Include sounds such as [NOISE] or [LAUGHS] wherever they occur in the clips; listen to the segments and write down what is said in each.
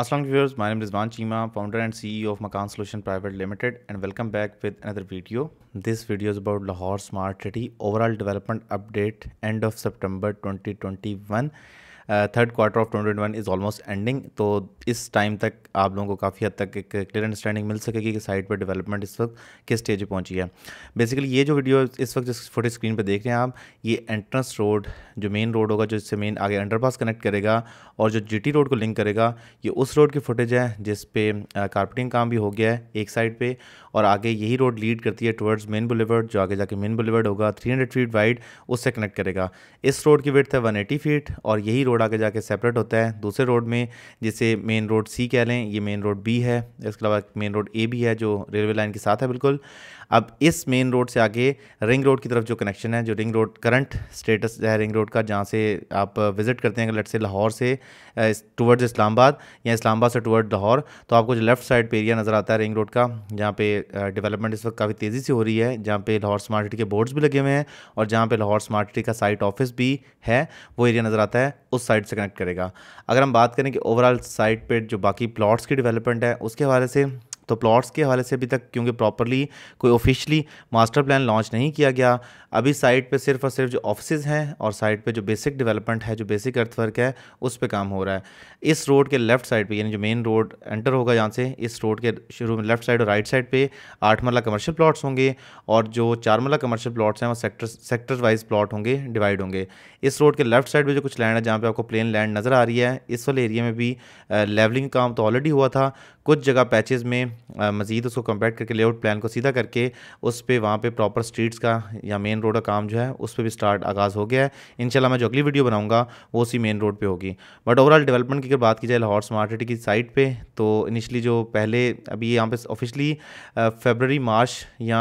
Aslan viewers, my name is Van Chima, founder and CEO of Makan Solution Private Limited and welcome back with another video. This video is about Lahore Smart City overall development update end of September 2021 third quarter of twenty one is almost ending तो इस time तक आप लोगों को काफ़ी हद तक एक क्लियर अंडरस्टैंडिंग मिल सकेगी कि साइट पर डेवलपमेंट इस वक्त किस स्टेज पर पहुंची है बेसिकली ये जो वीडियो इस वक्त जिस फोटो स्क्रीन पर देख रहे हैं आप ये एंट्रेंस रोड जो मेन रोड होगा जो इससे मेन आगे अंडरपास कनेक्ट करेगा और जो टी रोड को लिंक करेगा ये उस रोड की फुटेज है जिस कारपेटिंग काम भी हो गया है एक साइड पर और आगे यही रोड लीड करती है टूवर्ड्स मेन बुलेवर्ड जो आगे जाके मेन बुलेवर्ड होगा हंड्रेड फीट वाइड उससे कनेक्ट करेगा इस रोड की वेट है एटी फीट और यही रोड रोड आगे जाके सेपरेट होता है दूसरे रोड में जिसे मेन रोड सी कह लें ये मेन रोड बी है इसके अलावा मेन रोड ए भी है जो रेलवे लाइन के साथ है बिल्कुल अब इस मेन रोड से आगे रिंग रोड की तरफ जो कनेक्शन है जो रिंग रोड करंट स्टेटस है रिंग रोड का जहाँ से आप विज़िट करते हैं लट से लाहौर से टूवर्ड्स इस्लामाबाद या इस्लामाबाद से टूवर्ड लाहौर तो आपको जो लेफ्ट साइड पर एरिया नज़र आता है रिंग रोड का जहाँ पे डेवलपमेंट इस वक्त काफ़ी तेज़ी से हो रही है जहाँ पे लाहौर स्मार्ट सिटी के बोर्ड्स भी लगे हुए हैं और जहाँ पे लाहौर स्मार्ट सिटी का साइट ऑफिस भी है वो एरिया नज़र आता है उस साइट से कनेक्ट करेगा अगर हम बात करें कि ओवरऑल साइट पर जो बाकी प्लॉट्स की डेवलपमेंट है उसके हवाले से तो प्लॉट्स के हवाले से अभी तक क्योंकि प्रॉपरली कोई ऑफिशियली मास्टर प्लान लॉन्च नहीं किया गया अभी साइट पे सिर्फ और सिर्फ जो ऑफिस हैं और साइट पे जो बेसिक डेवलपमेंट है जो बेसिक अर्थवर्क है उस पर काम हो रहा है इस रोड के लेफ्ट साइड पर यानी जो मेन रोड एंटर होगा यहाँ से इस रोड के शुरू में लेफ्ट साइड और राइट साइड पर आठ मरला कमर्शियल प्लाट्स होंगे और जो चार मरला कमर्शियल प्लाट्स हैं वो सेक्टर सेक्टर वाइज प्लाट होंगे डिवाइड होंगे इस रोड के लेफ्ट साइड पर जो कुछ लैंड है जहाँ पर आपको प्लेन लैंड नज़र आ रही है इस वाले एरिया में भी लेवलिंग काम तो ऑलरेडी हुआ था कुछ जगह पैचेज़ में मज़ीद उसको कंपेयर करके लेआउट प्लान को सीधा करके उस पर वहाँ पर प्रॉपर स्ट्रीट्स का या मेन रोड का काम जो है उस पर भी स्टार्ट आगाज़ हो गया है इन मैं जो अगली वीडियो बनाऊँगा वो उसी मेन रोड पर होगी बट ओवरऑल डेवलपमेंट की अगर बात की जाए लाहौर स्मार्ट सिटी की साइट पर तो इनिशली जो पहले अभी यहाँ पर ऑफिशली फेबररी मार्च या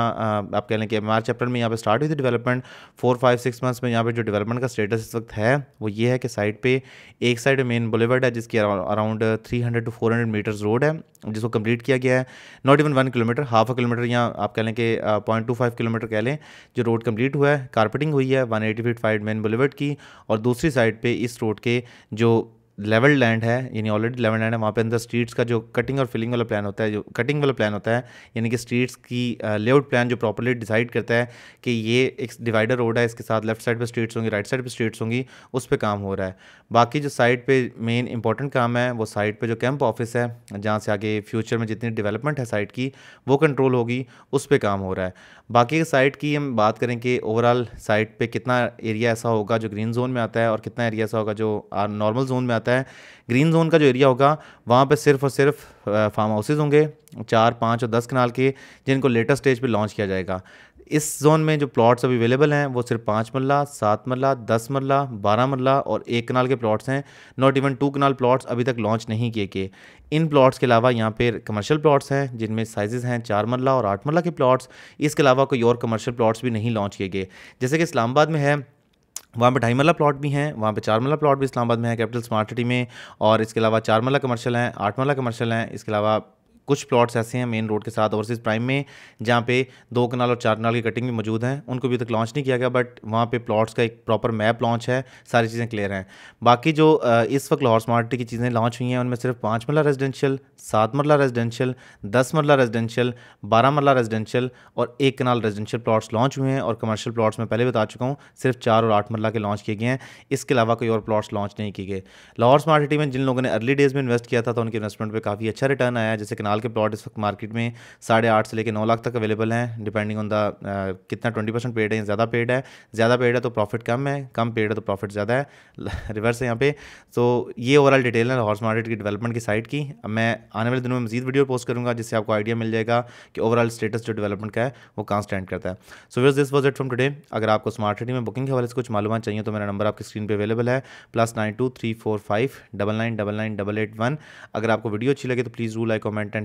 आप कह लें कि मार्च अप्रैल में यहाँ पर स्टार्ट हुई थी development four five six months में यहाँ पर जो डेवलपमेंट का स्टेटस इस वक्त है वो ये है कि साइड पर एक साइड मेन बुलेवर्ड है जिसकी around three hundred to four hundred metres road है जिसको कंप्लीट किया गया है not even one kilometre half a kilometre या आप कह लें कि पॉइंट टू फाइव किलोमीटर कह लें जो रोड कम्प्लीट हुआ है कारपेटिंग हुई है one eighty feet five main boulevard की और दूसरी साइड पर इस रोड के जो लेवल लैंड है यानी ऑलरेडी लेवल लैंड है वहाँ पे अंदर स्ट्रीट्स का जो कटिंग और फिलिंग वाला प्लान होता है जो कटिंग वाला प्लान होता है यानी कि स्ट्रीट्स की लेआउट प्लान जो प्रॉपरली डिसाइड करता है कि ये एक डिवाइडर रोड है इसके साथ लेफ्ट साइड पर स्ट्रीट्स होंगी राइट साइड पर स्ट्रीट्स होंगी उस पर काम हो रहा है बाकी जो साइड पर मेन इंपॉर्टेंट काम है वो साइड पर जो कैंप ऑफिस है जहाँ से आगे फ्यूचर में जितनी डेवलपमेंट है साइट की वो कंट्रोल होगी उस पर काम हो रहा है बाकी साइट की हम बात करें कि ओवरऑल साइट पर कितना एरिया ऐसा होगा जो ग्रीन जोन में आता है और कितना एरिया ऐसा होगा जो नॉर्मल जोन में आता है जाता है ग्रीन जोन का जो एरिया होगा वहाँ पर सिर्फ और सिर्फ फार्म हाउसेज होंगे चार पाँच और दस कनाल के जिनको लेटेस्ट स्टेज पर लॉन्च किया जाएगा इस जोन में जो प्लॉट्स अभी अवेलेबल हैं वो सिर्फ पाँच मरला सात मरला दस मरला बारह मरला और एक कनाल के प्लॉट्स हैं not even two kanal plots अभी तक लॉन्च नहीं किए गए इन प्लॉट्स के अलावा यहाँ पर कमर्शियल प्लॉट्स हैं जिनमें साइजेस हैं चार मरला और आठ मरला के प्लॉट्स इसके अलावा कोई और कमर्शियल प्लॉट्स भी नहीं लॉन्च किए गए जैसे कि इस्लामाबाद में है वहाँ पे ढाई मल्ला प्लॉट भी हैं वहाँ पे चार मल्ला प्लॉट भी इस्लामाबाद में है कैपिटल स्मार्ट सिटी में और इसके अलावा चार मल्ला कमर्शियल हैं आठ मल्ला कमर्शियल हैं इसके अलावा कुछ प्लॉट्स ऐसे हैं मेन रोड के साथ ओवरसीज प्राइम में जहाँ पे दो कनाल और चार कनाल की कटिंग भी मौजूद हैं उनको भी तक लॉन्च नहीं किया गया बट वहाँ पे प्लॉट्स का एक प्रॉपर मैप लॉन्च है सारी चीज़ें क्लियर हैं बाकी जो इस वक्त लाहौर स्मार्ट सिटी की चीज़ें लॉन्च हुई हैं उनमें सिर्फ पाँच मरला रेजिडेंशियल सात मरला रेजिडेंशियल दस मरला रेजिडेंशियल बारह मरला रेजिडेंशियल और एक कनाल रेजिडेंशियल प्लाट्स लॉन्च हुए हैं और कमर्शियल प्लाट्स में पहले बता चुका हूँ सिर्फ चार और आठ मरला के लॉन्च किए गए हैं इसके अलावा कोई और प्लाट्स लॉन्च नहीं किए गए लाहौर स्मार्ट सिटी में जिन लोगों ने अर्ली डेज़ में इन्वेस्ट किया था तो उनके इन्वेस्टमेंट पर काफ़ी अच्छा रिटर्न आया जैसे कनाल फिलहाल के प्लॉट इस वक्त मार्केट में साढ़े आठ से लेकर नौ लाख तक अवेलेबल हैं डिपेंडिंग ऑन द कितना ट्वेंटी परसेंट पेड है ज़्यादा पेड है ज़्यादा पेड है तो प्रॉफिट कम है कम पेड है तो प्रॉफिट ज़्यादा है रिवर्स [LAUGHS] है यहाँ पे तो ये ओवरऑल डिटेल है हॉर्स मार्केट की डेवलपमेंट की साइड की अब मैं आने वाले दिनों में मजीद वीडियो पोस्ट करूँगा जिससे आपको आइडिया मिल जाएगा कि ओवरऑल स्टेटस जो डेवलपमेंट का है वो कहाँ स्टैंड करता है so ways this was it from today अगर आपको स्मार्ट सिटी में बुकिंग के हवाले से कुछ मालूम चाहिए तो मेरा नंबर आपकी स्क्रीन पर अवेलेबल है plus nine two three four five double nine double nine double eight one अगर आपको वीडियो अच्छी लगे तो प्लीज़ रू लाइक कमेंट एंड